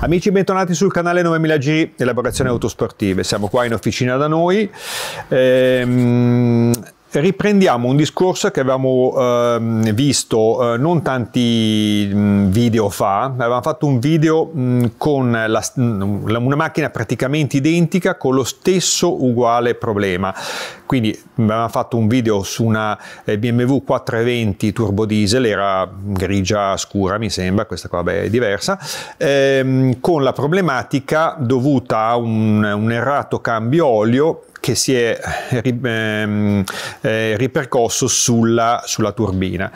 Amici bentornati sul canale 9000G Elaborazione Autosportive, siamo qua in officina da noi. Ehm, riprendiamo un discorso che avevamo ehm, visto eh, non tanti mh, mm, video fa, avevamo fatto un video mh, mm, con la, mh, mm, una macchina praticamente identica con lo stesso uguale problema. Quindi avevamo fatto un video su una eh, BMW 420 turbo diesel, era grigia scura mi sembra, questa qua beh, è diversa, ehm, con la problematica dovuta a un, un errato cambio olio che si è ehm, eh, ripercosso sulla, sulla turbina.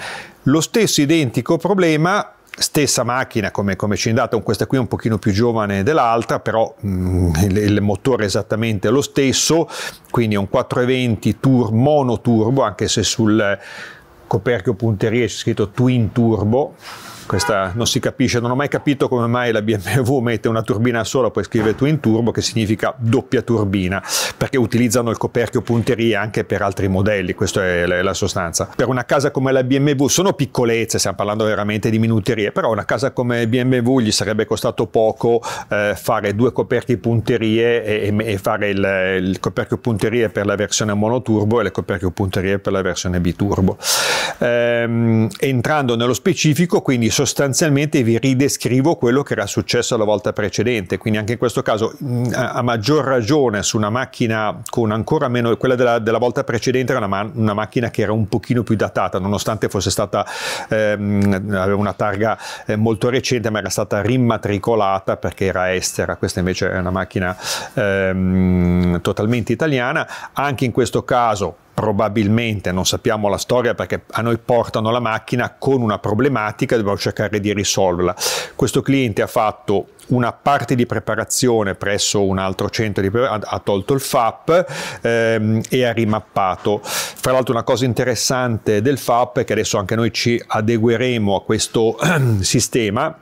Lo stesso identico problema stessa macchina come, come Cindaton, questa qui è un pochino più giovane dell'altra, però mm, il, il, motore è esattamente lo stesso, quindi è un 420 tur monoturbo, anche se sul coperchio punteria c'è scritto twin turbo, questa non si capisce, non ho mai capito come mai la BMW mette una turbina sola, poi scrive Twin Turbo, che significa doppia turbina, perché utilizzano il coperchio punterie anche per altri modelli, questa è la sostanza. Per una casa come la BMW sono piccolezze, stiamo parlando veramente di minuterie, però una casa come BMW gli sarebbe costato poco eh, fare due coperchi punterie e, e fare il, il, coperchio punterie per la versione monoturbo e le coperchio punterie per la versione biturbo. Ehm, entrando nello specifico, quindi sono sostanzialmente vi ridescrivo quello che era successo la volta precedente, quindi anche in questo caso mm, a maggior ragione su una macchina con ancora meno, quella della, della volta precedente era una, una, macchina che era un pochino più datata, nonostante fosse stata, ehm, aveva una targa eh, molto recente, ma era stata rimmatricolata perché era estera, questa invece è una macchina ehm, totalmente italiana, anche in questo caso probabilmente, non sappiamo la storia perché a noi portano la macchina con una problematica e dobbiamo cercare di risolverla. Questo cliente ha fatto una parte di preparazione presso un altro centro, di ha tolto il FAP ehm, e ha rimappato. Fra l'altro una cosa interessante del FAP è che adesso anche noi ci adegueremo a questo sistema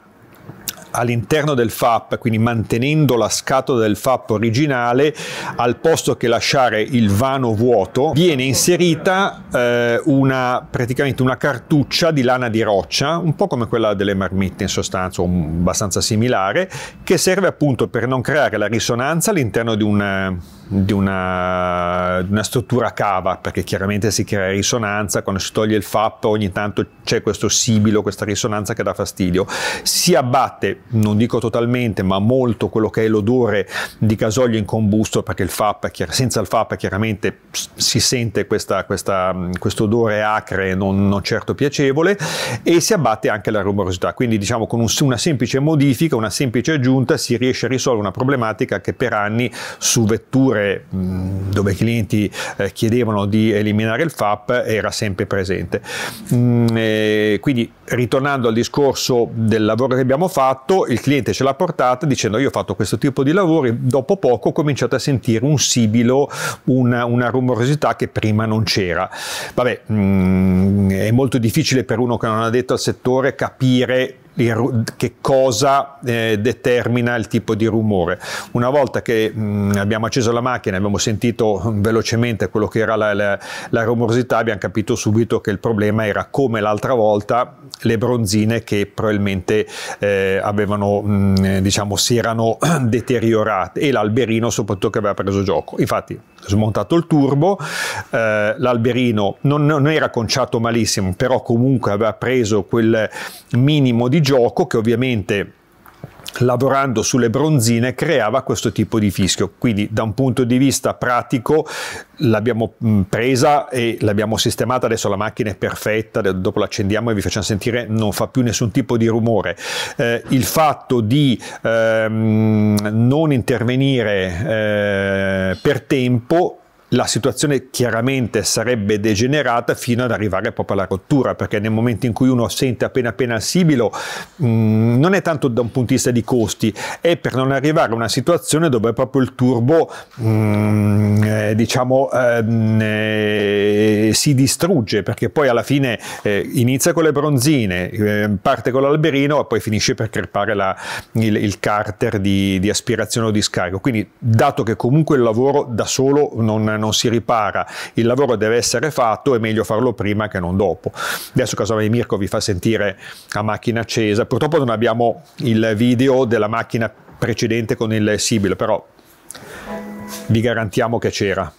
all'interno del FAP, quindi mantenendo la scatola del FAP originale, al posto che lasciare il vano vuoto, viene inserita eh, una, praticamente una cartuccia di lana di roccia, un po' come quella delle marmitte in sostanza, abbastanza similare, che serve appunto per non creare la risonanza all'interno di un di una, una, struttura cava, perché chiaramente si crea risonanza, quando si toglie il FAP ogni tanto c'è questo sibilo, questa risonanza che dà fastidio. Si abbatte, non dico totalmente, ma molto quello che è l'odore di gasolio in combusto, perché il FAP, senza il FAP chiaramente si sente questo odore acre non, non, certo piacevole, e si abbatte anche la rumorosità. Quindi diciamo con un, una semplice modifica, una semplice aggiunta, si riesce a risolvere una problematica che per anni su vetture sempre mm, dove i clienti eh, chiedevano di eliminare il FAP era sempre presente. Mm, quindi ritornando al discorso del lavoro che abbiamo fatto, il cliente ce l'ha portata dicendo io ho fatto questo tipo di lavori, dopo poco ho cominciato a sentire un sibilo, una, una rumorosità che prima non c'era. Vabbè, mm, è molto difficile per uno che non ha detto al settore capire che cosa eh, determina il tipo di rumore. Una volta che mh, mm, abbiamo acceso la macchina, abbiamo sentito mm, velocemente quello che era la, la, la, rumorosità, abbiamo capito subito che il problema era come l'altra volta le bronzine che probabilmente eh, avevano, mh, mm, diciamo, si erano deteriorate e l'alberino soprattutto che aveva preso gioco. Infatti, smontato il turbo, eh, l'alberino non, non era conciato malissimo, però comunque aveva preso quel minimo di gioco che ovviamente lavorando sulle bronzine creava questo tipo di fischio quindi da un punto di vista pratico l'abbiamo mm, presa e l'abbiamo sistemata adesso la macchina è perfetta dopo l'accendiamo e vi facciamo sentire non fa più nessun tipo di rumore eh, il fatto di ehm, non intervenire eh, per tempo la situazione chiaramente sarebbe degenerata fino ad arrivare proprio alla rottura, perché nel momento in cui uno sente appena appena il sibilo, mh, mm, non è tanto da un punto di vista di costi, è per non arrivare a una situazione dove proprio il turbo, mh, mm, eh, diciamo, ehm, eh, si distrugge, perché poi alla fine eh, inizia con le bronzine, eh, parte con l'alberino e poi finisce per crepare la, il, il, carter di, di aspirazione o di scarico. Quindi, dato che comunque il lavoro da solo non non si ripara, il lavoro deve essere fatto, è meglio farlo prima che non dopo. Adesso casomai Mirko vi fa sentire a macchina accesa, purtroppo non abbiamo il video della macchina precedente con il Sibilo, però vi garantiamo che c'era.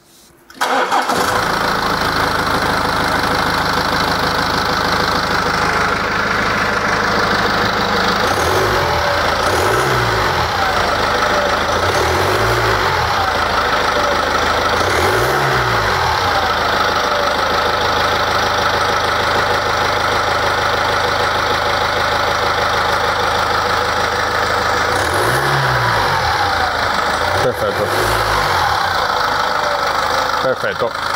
got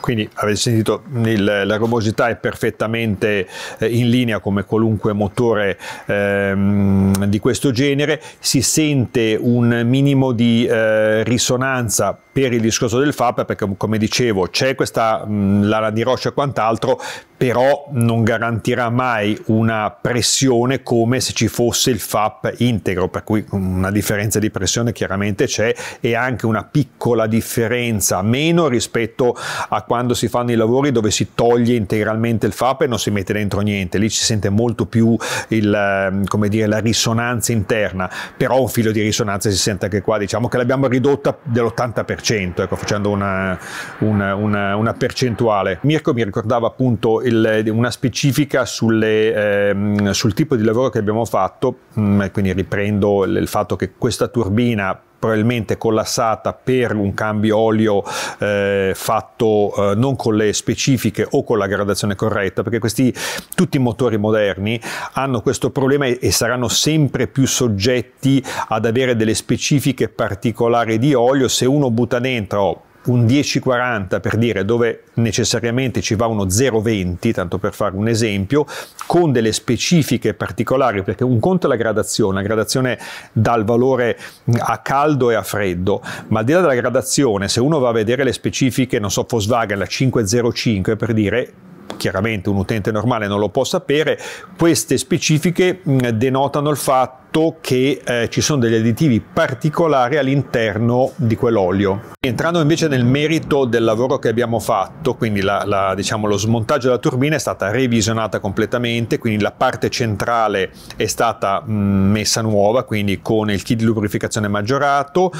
Quindi avete sentito il, la robustità è perfettamente eh, in linea come qualunque motore ehm, di questo genere, si sente un minimo di eh, risonanza per il discorso del FAP perché come dicevo c'è questa lana di roccia e quant'altro però non garantirà mai una pressione come se ci fosse il FAP integro per cui una differenza di pressione chiaramente c'è e anche una piccola differenza meno rispetto a quando si fanno i lavori dove si toglie integralmente il FAP e non si mette dentro niente, lì si sente molto più il, ehm, dire, la risonanza interna, però un filo di risonanza si sente anche qua, diciamo che l'abbiamo ridotta dell'80%, ecco, facendo una, una, una, una, percentuale. Mirko mi ricordava appunto il, una specifica sulle, eh, sul tipo di lavoro che abbiamo fatto, mm, quindi riprendo il, il fatto che questa turbina probabilmente collassata per un cambio olio eh, fatto eh, non con le specifiche o con la gradazione corretta, perché questi, tutti i motori moderni hanno questo problema e, e saranno sempre più soggetti ad avere delle specifiche particolari di olio se uno butta dentro un 1040 per dire dove necessariamente ci va uno 020, tanto per fare un esempio, con delle specifiche particolari, perché un conto è la gradazione, la gradazione dal valore a caldo e a freddo, ma al di là della gradazione, se uno va a vedere le specifiche, non so, Volkswagen, la 505 per dire, chiaramente un utente normale non lo può sapere, queste specifiche mm, denotano il fatto che eh, ci sono degli additivi particolari all'interno di quell'olio. Entrando invece nel merito del lavoro che abbiamo fatto, quindi la, la, diciamo, lo smontaggio della turbina è stata revisionata completamente, quindi la parte centrale è stata mh, mm, messa nuova, quindi con il kit di lubrificazione maggiorato,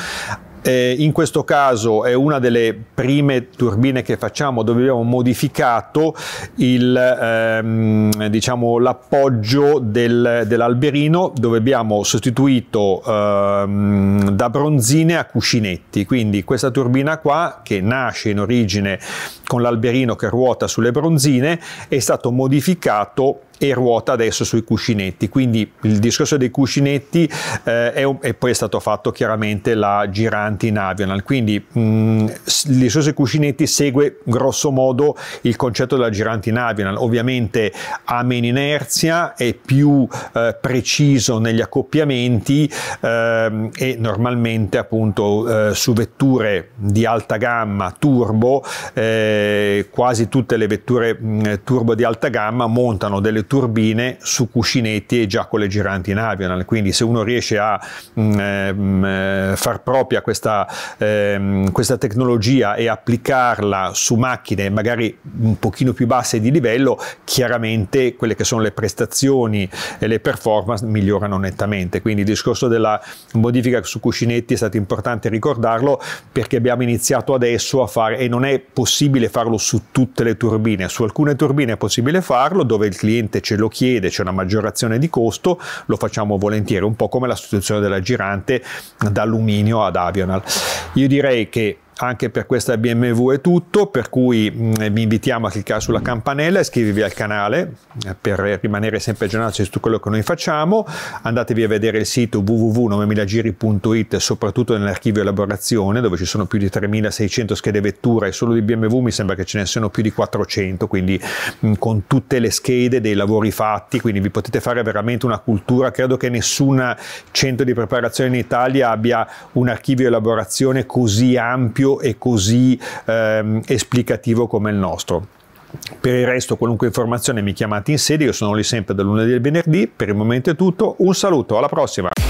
eh, in questo caso è una delle prime turbine che facciamo dove abbiamo modificato il, ehm, diciamo, l'appoggio del, dell'alberino dove abbiamo sostituito ehm, da bronzine a cuscinetti. Quindi questa turbina qua che nasce in origine con l'alberino che ruota sulle bronzine è stato modificato e ruota adesso sui cuscinetti. Quindi il discorso dei cuscinetti eh, è, un, e poi è stato fatto chiaramente la girante in Avional. Quindi mh, mm, il discorso dei cuscinetti segue grosso modo il concetto della girante in Avional. Ovviamente ha meno inerzia, è più eh, preciso negli accoppiamenti eh, e normalmente appunto eh, su vetture di alta gamma turbo, eh, quasi tutte le vetture mh, mm, turbo di alta gamma montano delle turbine su cuscinetti e già con le giranti in Avional, quindi se uno riesce a mh, mm, eh, mm, eh, far propria questa, mh, ehm, questa tecnologia e applicarla su macchine magari un pochino più basse di livello, chiaramente quelle che sono le prestazioni e le performance migliorano nettamente, quindi il discorso della modifica su cuscinetti è stato importante ricordarlo perché abbiamo iniziato adesso a fare e non è possibile farlo su tutte le turbine, su alcune turbine è possibile farlo dove il cliente cliente ce lo chiede, c'è una maggiorazione di costo, lo facciamo volentieri, un po' come la sostituzione della girante d'alluminio ad Avional. Io direi che anche per questa BMW è tutto, per cui mm, vi invitiamo a cliccare sulla campanella, e iscrivervi al canale eh, per rimanere sempre aggiornati su tutto quello che noi facciamo, andatevi a vedere il sito www.9000giri.it, soprattutto nell'archivio elaborazione dove ci sono più di 3600 schede vetture, solo di BMW mi sembra che ce ne siano più di 400, quindi mm, con tutte le schede dei lavori fatti, quindi vi potete fare veramente una cultura, credo che nessun centro di preparazione in Italia abbia un archivio elaborazione così ampio ampio e così ehm, esplicativo come il nostro. Per il resto qualunque informazione mi chiamate in sede, io sono lì sempre dal lunedì al venerdì, per il momento è tutto, un saluto, alla prossima!